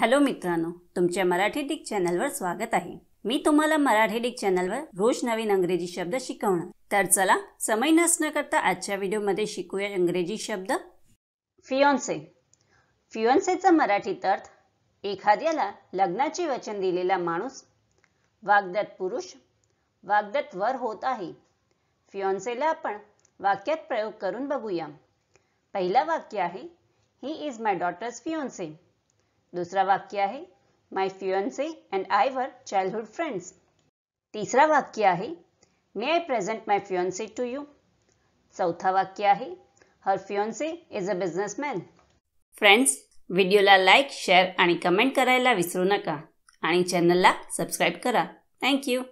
hello मित्रांनो तुमच्या Marathi Dick चॅनलवर स्वागत आहे मी तुम्हाला मराठी डिक चॅनलवर रोज नवीन अंग्रेजी शब्द शिकवणार तर चला समय नसण्याकरता करता आजच्या व्हिडिओमध्ये शिकूया इंग्रजी शब्द फिओन्से फिओन्सेचा मराठीत अर्थ एखाद्याला लग्नाचे वचन दिलेला माणूस वागदत पुरुष वागदत वर होत आहे फिओन्सेला आपण वाक्यात प्रयोग करून बघूया पहिलं वाक्य आहे ही इज माय डॉटर्स फिओन्से दुसरा वाक्य आहे my fiancé and I were childhood friends तिसरा वाक्य आहे may I present my fiancé to you चौथा वाक्य आहे her fiancé is a businessman friends व्हिडिओला लाईक शेअर आणि कमेंट करायला विसरू नका आणि चॅनलला सबस्क्राईब करा थँक्यू